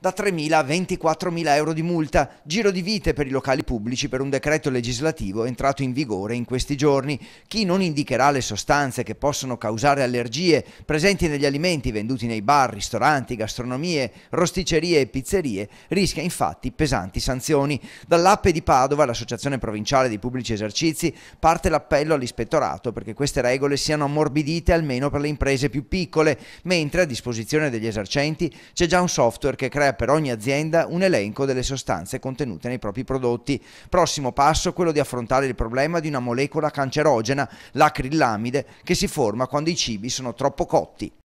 da 3.000 a 24.000 euro di multa, giro di vite per i locali pubblici per un decreto legislativo entrato in vigore in questi giorni. Chi non indicherà le sostanze che possono causare allergie presenti negli alimenti venduti nei bar, ristoranti, gastronomie, rosticerie e pizzerie rischia infatti pesanti sanzioni. Dall'app di Padova, l'Associazione Provinciale dei Pubblici Esercizi, parte l'appello all'ispettorato perché queste regole siano ammorbidite almeno per le imprese più piccole, mentre a disposizione degli esercenti c'è già un software che crea per ogni azienda un elenco delle sostanze contenute nei propri prodotti. Prossimo passo quello di affrontare il problema di una molecola cancerogena, l'acrillamide, che si forma quando i cibi sono troppo cotti.